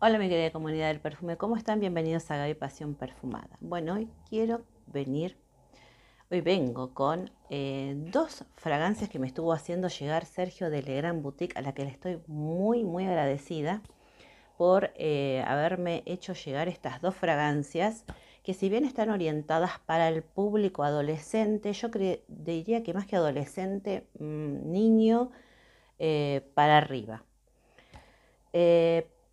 Hola mi querida comunidad del perfume, ¿cómo están? Bienvenidos a Gaby Pasión Perfumada. Bueno, hoy quiero venir, hoy vengo con eh, dos fragancias que me estuvo haciendo llegar Sergio de Legrand Boutique, a la que le estoy muy, muy agradecida por eh, haberme hecho llegar estas dos fragancias que si bien están orientadas para el público adolescente, yo diría que más que adolescente, mm, niño, eh, para arriba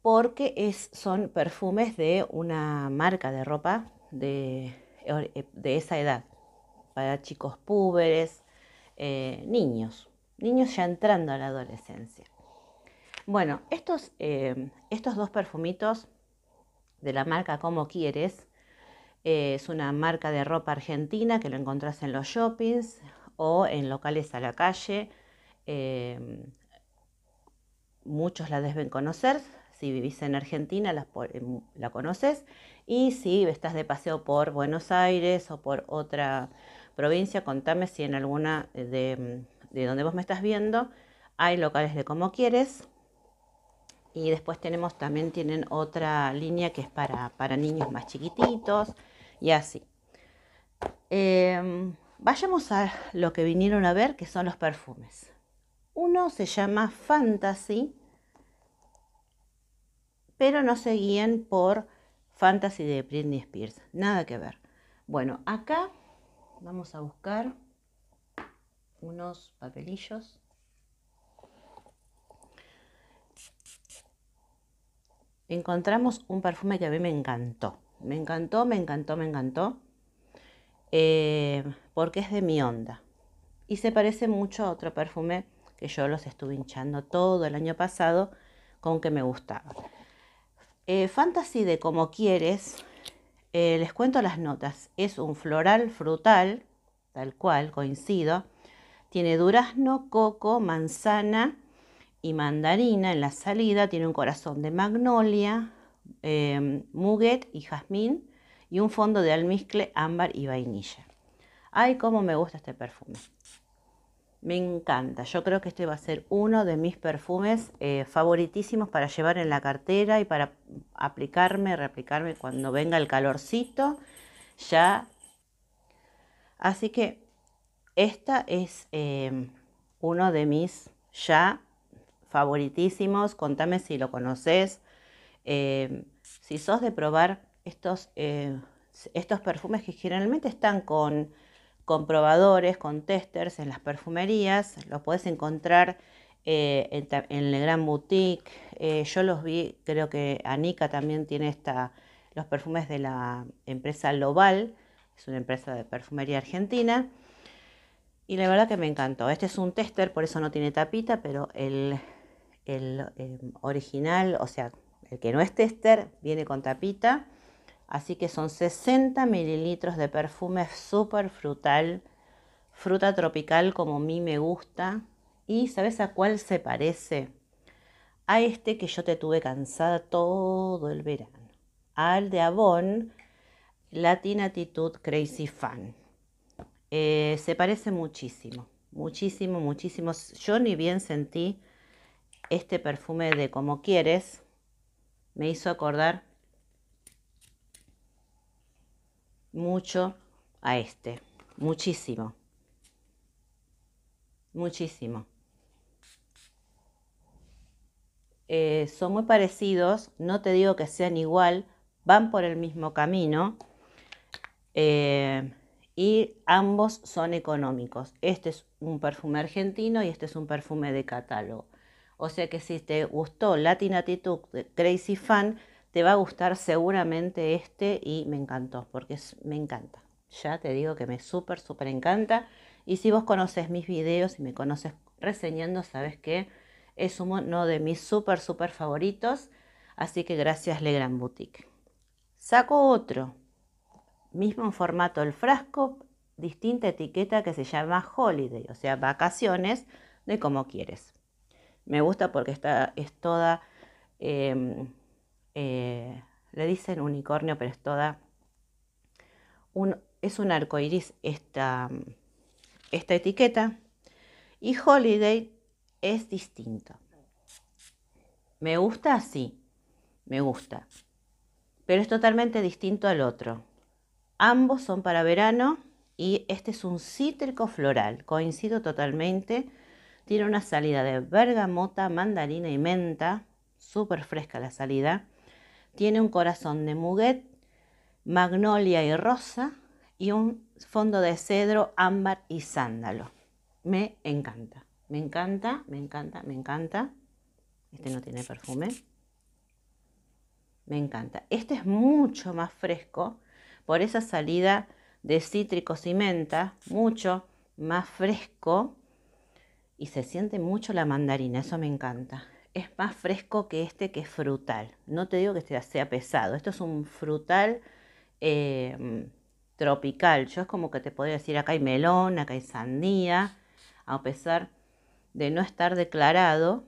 porque son perfumes de una marca de ropa de, eh, eh, esa edad, para chicos púberes, eh, niños, niños ya entrando a la adolescencia. Bueno, estos, dos perfumitos de la marca Como Quieres, es una marca de ropa argentina que lo encontrás en los shoppings o en locales a la calle. muchos la deben conocer, si vivís en Argentina, em, la, conoces, y si estás de paseo por Buenos Aires o por otra provincia, contame si en alguna eh, mm, de, donde vos me estás viendo hay locales de como quieres. Y después tenemos, también tienen otra línea que es para, niños más chiquititos y así. Em, vayamos a lo que vinieron a ver, que son los perfumes. Uno se llama Fantasy pero no se por Fantasy de Britney Spears, nada que ver. Bueno, acá vamos a buscar unos papelillos. Encontramos un perfume que a mí me encantó. Me encantó, me encantó, me encantó. Eh, porque es de mi onda. Y se parece mucho a otro perfume que yo los estuve hinchando todo el año pasado con que me gustaba. Eh, fantasy de como quieres, eh, les cuento las notas. Es un floral frutal, tal cual, coincido. Tiene durazno, coco, manzana y mandarina en la salida. Tiene un corazón de magnolia, eh, muguet y jazmín y un fondo de almizcle, ámbar y vainilla. Ay, cómo me gusta este perfume. Me encanta. Yo creo que este va a ser uno de mis perfumes eh, favoritísimos para llevar en la cartera y para aplicarme, reaplicarme cuando venga el calorcito. Ya. Así que esta es em, uno de mis ya favoritísimos. Contame si lo conoces. Em, si sos de probar estos, eh, estos perfumes que generalmente están con Comprobadores, con testers en las perfumerías, los podés encontrar eh, en, el gran Boutique, eh, yo los vi, creo que Anika también tiene esta, los perfumes de la empresa Lobal, es una empresa de perfumería argentina, y la verdad que me encantó. Este es un tester, por eso no tiene tapita, pero el, eh, original, o sea, el que no es tester, viene con tapita Así que son 60 mililitros de perfume súper frutal, fruta tropical como a mí me gusta. ¿Y sabes a cuál se parece? A este que yo te tuve cansada todo el verano. Al de Avon, Latin Attitude Crazy Fan. Eh, se parece muchísimo, muchísimo, muchísimo. Yo ni bien sentí este perfume de Como Quieres. Me hizo acordar mucho a este. Muchísimo. Muchísimo. Eh, son muy parecidos, no te digo que sean igual, van por el mismo camino eh, y ambos son económicos. Este es un perfume argentino y este es un perfume de catálogo. O sea que si te gustó Latin Attitude Crazy Fan, te va a gustar seguramente este y me encantó, porque me encanta. Ya te digo que me súper, súper encanta. Y si vos conoces mis videos y me conoces reseñando, sabes que es uno de mis súper, súper favoritos. Así que gracias le gran Boutique. Saco otro, mismo formato el frasco, distinta etiqueta que se llama Holiday, o sea, vacaciones de como quieres. Me gusta porque esta es toda em, eh, le dicen unicornio, pero es toda. Un, es un arco iris esta, esta etiqueta. Y Holiday es distinto. Me gusta, así me gusta. Pero es totalmente distinto al otro. Ambos son para verano y este es un cítrico floral. Coincido totalmente. Tiene una salida de bergamota, mandarina y menta. Súper fresca la salida. Tiene un corazón de muguet, magnolia y rosa y un fondo de cedro, ámbar y sándalo. Me encanta, me encanta, me encanta, me encanta. Este no tiene perfume. Me encanta. Este es mucho más fresco por esa salida de cítricos y menta, mucho más fresco y se siente mucho la mandarina, eso me encanta es más fresco que este que es frutal. No te digo que este sea pesado, esto es un frutal eh, tropical. Yo es como que te podría decir, acá hay melón, acá hay sandía, a pesar de no estar declarado,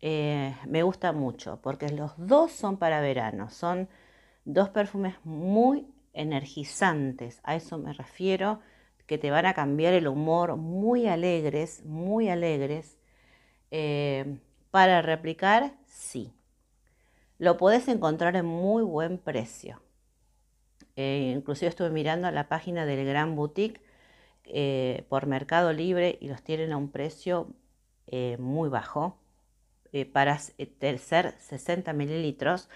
eh, me gusta mucho, porque los dos son para verano, son dos perfumes muy energizantes, a eso me refiero, que te van a cambiar el humor, muy alegres, muy alegres. Eh, para replicar, sí. Lo puedes encontrar en muy buen precio. Eh, inclusive estuve mirando a la página del Gran Boutique eh, por Mercado Libre y los tienen a un precio eh, muy bajo. para ser 60 mililitros.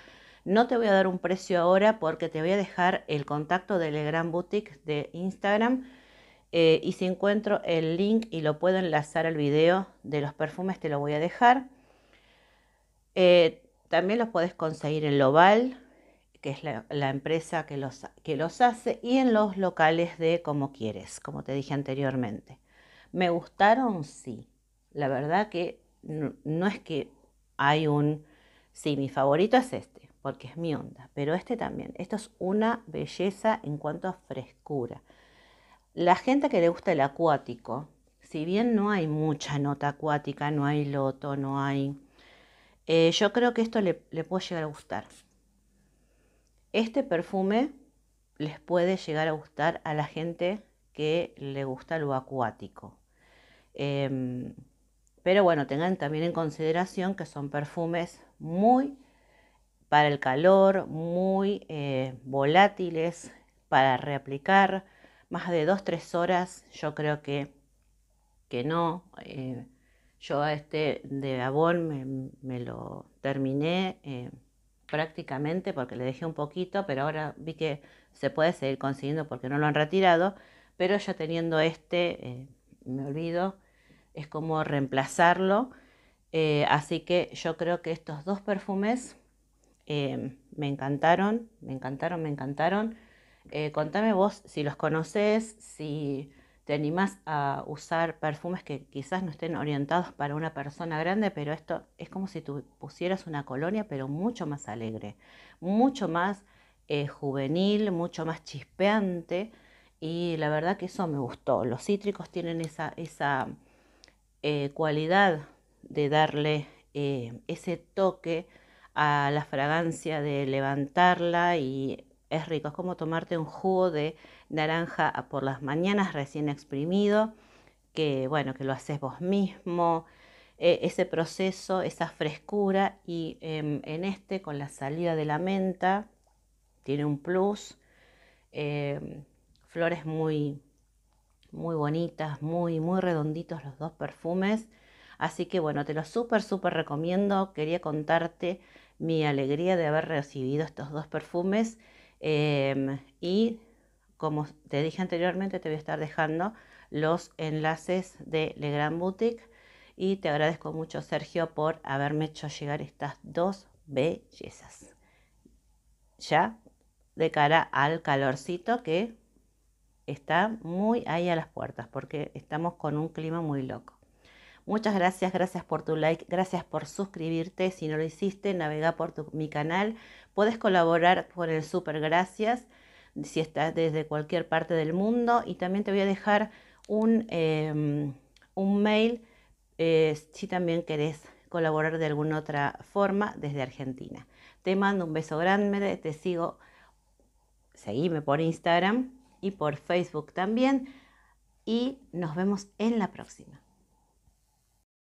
No te voy a dar un precio ahora porque te voy a dejar el contacto del Gran Boutique de Instagram. y si encuentro el link y lo puedo enlazar al video de los perfumes, te lo voy a dejar. Eh, también los puedes conseguir en Lobal, que es la, empresa que los, que los hace, y en los locales de Como Quieres, como te dije anteriormente. Me gustaron, sí. La verdad que no, no es que hay un... Sí, mi favorito es este, porque es mi onda, pero este también. Esto es una belleza en cuanto a frescura. La gente que le gusta el acuático, si bien no hay mucha nota acuática, no hay loto, no hay eh, yo creo que esto le, puede llegar a gustar. Este perfume les puede llegar a gustar a la gente que le gusta lo acuático. Em, pero bueno, tengan también en consideración que son perfumes muy para el calor, muy eh, volátiles, para reaplicar. Más de 2-3 horas yo creo que, que no. Eh, yo a este de Avon me, lo terminé eh, prácticamente porque le dejé un poquito, pero ahora vi que se puede seguir consiguiendo porque no lo han retirado, pero ya teniendo este, eh, me olvido, es como reemplazarlo. Eh, así que yo creo que estos dos perfumes me encantaron, me encantaron, me encantaron. contame vos si los conoces, si te animás a usar perfumes que quizás no estén orientados para una persona grande, pero esto es como si tú pusieras una colonia, pero mucho más alegre, mucho más eh, juvenil, mucho más chispeante. Y la verdad que eso me gustó. Los cítricos tienen esa, esa eh, cualidad de darle eh, ese toque a la fragancia, de levantarla y es rico. Es como tomarte un jugo de naranja por las mañanas recién exprimido, que bueno, que lo haces vos mismo, e, ese proceso, esa frescura y em, en este con la salida de la menta tiene un plus, em, flores muy, muy bonitas, muy, muy redonditos los dos perfumes. Así que bueno, te lo súper, súper recomiendo. Quería contarte mi alegría de haber recibido estos dos perfumes em, y como te dije anteriormente, te voy a estar dejando los enlaces de Le Grand Boutique y te agradezco mucho, Sergio, por haberme hecho llegar estas dos bellezas. Ya de cara al calorcito que está muy ahí a las puertas porque estamos con un clima muy loco. Muchas gracias, gracias por tu like, gracias por suscribirte. Si no lo hiciste, navega por mi canal. Puedes colaborar por el super gracias si estás desde cualquier parte del mundo. Y también te voy a dejar un, em, un mail eh, si también querés colaborar de alguna otra forma desde Argentina. Te mando un beso grande, te sigo, seguime por Instagram y por Facebook también y nos vemos en la próxima.